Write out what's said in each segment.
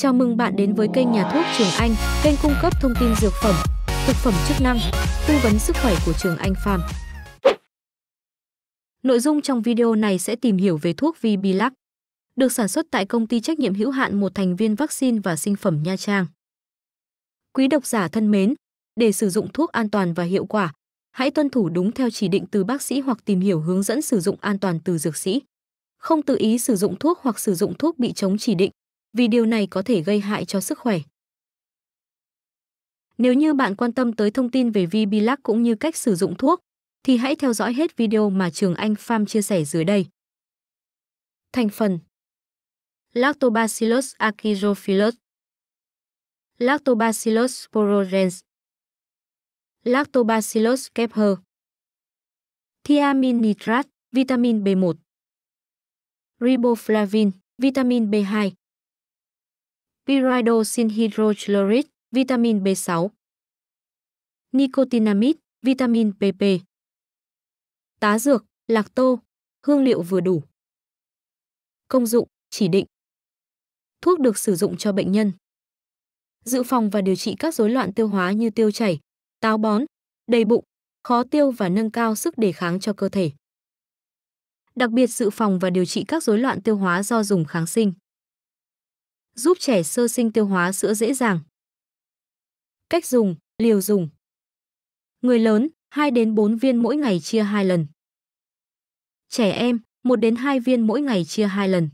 Chào mừng bạn đến với kênh Nhà thuốc Trường Anh, kênh cung cấp thông tin dược phẩm, thực phẩm chức năng, tư vấn sức khỏe của Trường Anh Farm. Nội dung trong video này sẽ tìm hiểu về thuốc Vibilac, được sản xuất tại công ty trách nhiệm hữu hạn một thành viên vaccine và sinh phẩm Nha Trang. Quý độc giả thân mến, để sử dụng thuốc an toàn và hiệu quả, hãy tuân thủ đúng theo chỉ định từ bác sĩ hoặc tìm hiểu hướng dẫn sử dụng an toàn từ dược sĩ. Không tự ý sử dụng thuốc hoặc sử dụng thuốc bị chống chỉ định vì điều này có thể gây hại cho sức khỏe. Nếu như bạn quan tâm tới thông tin về Vibilac cũng như cách sử dụng thuốc, thì hãy theo dõi hết video mà Trường Anh Farm chia sẻ dưới đây. Thành phần Lactobacillus acidophilus, Lactobacillus sporogenes, Lactobacillus kepher Thiamin nitrat, vitamin B1 Riboflavin, vitamin B2 pyridoxin hydrochloric, vitamin B6, nicotinamide, vitamin PP, tá dược, lạc tô, hương liệu vừa đủ. Công dụng, chỉ định. Thuốc được sử dụng cho bệnh nhân. Dự phòng và điều trị các rối loạn tiêu hóa như tiêu chảy, táo bón, đầy bụng, khó tiêu và nâng cao sức đề kháng cho cơ thể. Đặc biệt dự phòng và điều trị các rối loạn tiêu hóa do dùng kháng sinh giúp trẻ sơ sinh tiêu hóa sữa dễ dàng. Cách dùng, liều dùng. Người lớn, 2 đến 4 viên mỗi ngày chia 2 lần. Trẻ em, 1 đến 2 viên mỗi ngày chia 2 lần.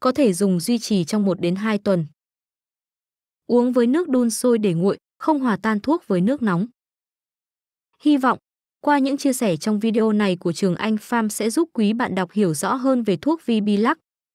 Có thể dùng duy trì trong 1 đến 2 tuần. Uống với nước đun sôi để nguội, không hòa tan thuốc với nước nóng. Hy vọng, qua những chia sẻ trong video này của trường Anh Pham sẽ giúp quý bạn đọc hiểu rõ hơn về thuốc Vibilac